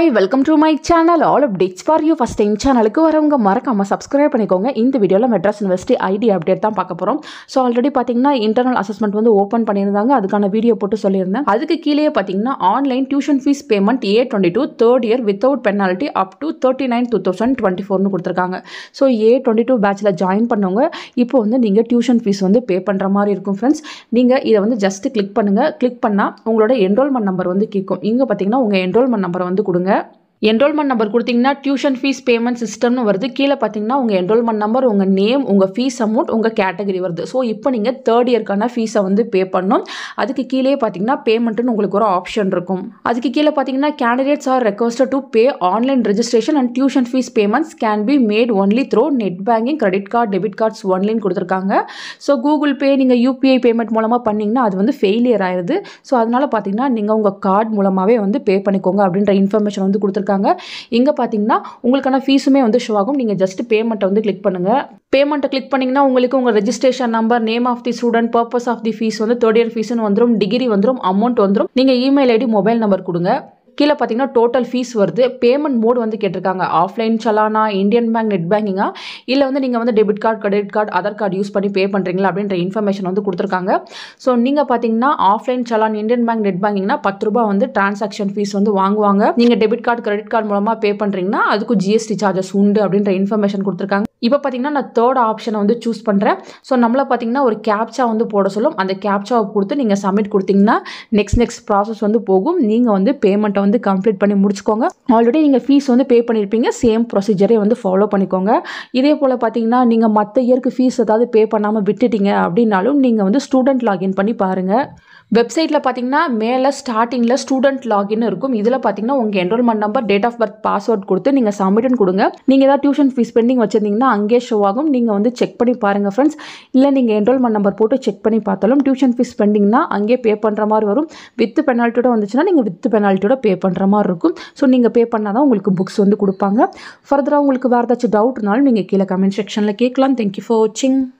hi welcome to my channel all updates for you first time சேனலுக்கு வரவங்க மறக்காமல் subscribe பண்ணிக்கோங்க இந்த வீடியோவில் மெட்ராஸ் யூனிவர்சிட்டி ஐடி அப்டேட் தான் பார்க்க போகிறோம் ஸோ ஆல்ரெடி பார்த்தீங்கன்னா இன்டர்னல் அசஸ்மெண்ட் வந்து ஓப்பன் பண்ணியிருந்தாங்க அதுக்கான வீடியோ போட்டு சொல்லியிருந்தேன் அதுக்கு கீழே பார்த்தீங்கன்னா online tuition fees payment a twenty two third year without penalty up to thirty nine two thousand twenty ஃபோர்னு கொடுத்துருக்காங்க ஸோ ஏ டுவெண்ட்டி டூ பேச்சில் ஜாயின் பண்ணவங்க இப்போ வந்து நீங்கள் டியூஷன் ஃபீஸ் வந்து பே பண்ணுற மாதிரி இருக்கும் ஃப்ரெண்ட்ஸ் நீங்கள் இதை வந்து ஜஸ்ட் கிளிக் பண்ணுங்கள் கிளிக் பண்ணால் உங்களோட என்ரோல்மெண்ட் நம்பர் வந்து கேட்கும் இங்கே பார்த்தீங்கன்னா உங்கள் என்ரோல்மெண்ட் நம்பர் வந்து கொடுங்க பண்ணுங்கள் என்ரோல்மெண்ட் நம்பர் கொடுத்தீங்கன்னா டியூஷன் ஃபீஸ் பேமெண்ட் சிஸ்டம்னு வருது கீழே பார்த்தீங்கன்னா உங்கள் என்ரோல்மெண்ட் நம்பர் உங்கள் நேம் உங்கள் ஃபீஸ் அமௌண்ட் உங்கள் கேட்டகரி வருது ஸோ இப்போ நீங்கள் தேர்ட் இயர்க்கான ஃபீஸை வந்து பே பண்ணணும் அதுக்கு கீழே பார்த்தீங்கன்னா பேமெண்ட்டுன்னு உங்களுக்கு ஒரு ஆப்ஷன் இருக்கும் அதுக்கு கீழே பார்த்தீங்கன்னா candidates are request to pay online registration and tuition fees payments can be made only through net banking credit card debit cards online கொடுத்துருக்காங்க ஸோ கூகுள் பே நீங்கள் யூபிஐ பேமெண்ட் மூலமாக பண்ணிங்கன்னா அது வந்து ஃபெயிலியர் ஆயிடுது ஸோ அதனால் பார்த்தீங்கன்னா நீங்கள் உங்கள் கார்டு மூலமாகவே வந்து பே பண்ணிக்கோங்க அப்படின்ற இன்ஃபர்மேஷன் வந்து கொடுத்துருக்காங்க கொடுத்துருக்காங்க இங்கே பார்த்தீங்கன்னா உங்களுக்கான ஃபீஸுமே வந்து ஷோ ஆகும் நீங்கள் ஜஸ்ட் பேமெண்ட்டை வந்து கிளிக் பண்ணுங்கள் பேமெண்ட்டை கிளிக் பண்ணிங்கன்னா உங்களுக்கு உங்கள் registration number name of the student purpose of the fees வந்து தேர்ட் இயர் ஃபீஸ்னு வந்துடும் டிகிரி வந்துடும் அமௌண்ட் வந்துடும் நீங்கள் இமெயில் ஐடி மொபைல் நம்பர் கொடுங்க கீழே பார்த்தீங்கன்னா டோட்டல் ஃபீஸ் வருது பேமெண்ட் மோடு வந்து கேட்டிருக்காங்க ஆஃப்லைன் சலானா இந்தியன் பேங்க் நெட் பேங்கிங்கா இல்லை வந்து நீங்கள் வந்து debit card credit card Aadhaar card use பண்ணி பே பண்ணுறீங்களா அப்படின்ற இன்ஃபர்மேஷன் வந்து கொடுத்துருக்காங்க ஸோ நீங்கள் பார்த்தீங்கன்னா offline challan Indian bank net பேங்கிங்னா பத்து ரூபா வந்து டிரான்சாக்ஷன் ஃபீஸ் வந்து வாங்குவாங்க நீங்கள் டெபிட் கார்டு கிரெடிட் கார்டு மூலமாக பே பண்ணுறீங்கன்னா அதுக்கு ஜிஎஸ்டி சார்ஜஸ் உண்டு அப்படின்ற இன்ஃபர்மேஷன் கொடுத்துருக்காங்க இப்போ பார்த்தீங்கன்னா நான் தேர்ட் ஆப்ஷனை வந்து சூஸ் பண்ணுறேன் ஸோ நம்மளை பார்த்தீங்கன்னா ஒரு கேப்சா வந்து போட சொல்லும் அந்த கேப்சாவை கொடுத்து நீங்கள் சப்மிட் கொடுத்தீங்கன்னா நெக்ஸ்ட் நெக்ஸ்ட் ப்ராசஸ் வந்து போகும் நீங்கள் வந்து பேமெண்ட்டை வந்து வந்து கம்ப்ளீட் பண்ணி முடிச்சுக்கோங்க ஆல்ரெடி நீங்கள் ஃபீஸ் வந்து பே பண்ணியிருப்பீங்க சேம் ப்ரொசீஜரே வந்து ஃபாலோ பண்ணிக்கோங்க இதே போல் பார்த்தீங்கன்னா நீங்கள் மற்ற இயருக்கு ஃபீஸ் ஏதாவது பே பண்ணாமல் விட்டுட்டீங்க அப்படின்னாலும் நீங்கள் வந்து ஸ்டூடெண்ட் லாகின் பண்ணி பாருங்கள் வெப்சைட்டில் பார்த்தீங்கன்னா மேலே ஸ்டார்டிங்கில் ஸ்டூடெண்ட் லாகின் இருக்கும் இதில் பார்த்தீங்கன்னா உங்கள் enrolment number date of birth password கொடுத்து நீங்கள் சப்மிட்டன் கொடுங்க நீங்கள் ஏதாவது டியூஷன் ஃபீஸ் பெண்டிங் வச்சிருந்தீங்கன்னா அங்கே ஷோ ஆகும் நீங்கள் வந்து செக் பண்ணி பாருங்கள் ஃப்ரெண்ட்ஸ் இல்லை நீங்கள் என்ரோல்மெண்ட் நம்பர் போட்டு செக் பண்ணி பார்த்தாலும் டியூஷன் ஃபீஸ் பெண்டிங்னா அங்கே பே பண்ணுற மாதிரி வரும் வித் பெனால்ட்டியோட வந்துச்சுன்னா நீங்கள் வித் பெனால்ட்டியோட பே பண்ணுற மாதிரி இருக்கும் ஸோ நீங்கள் பே பண்ணால் தான் உங்களுக்கு புக்ஸ் வந்து கொடுப்பாங்க ஃபர்தராக உங்களுக்கு வேறு ஏதாச்சும் டவுட்னாலும் நீங்கள் கீழே கமெண்ட் செக்ஷனில் கேட்கலாம் தேங்க்யூ ஃபார் வாட்சிங்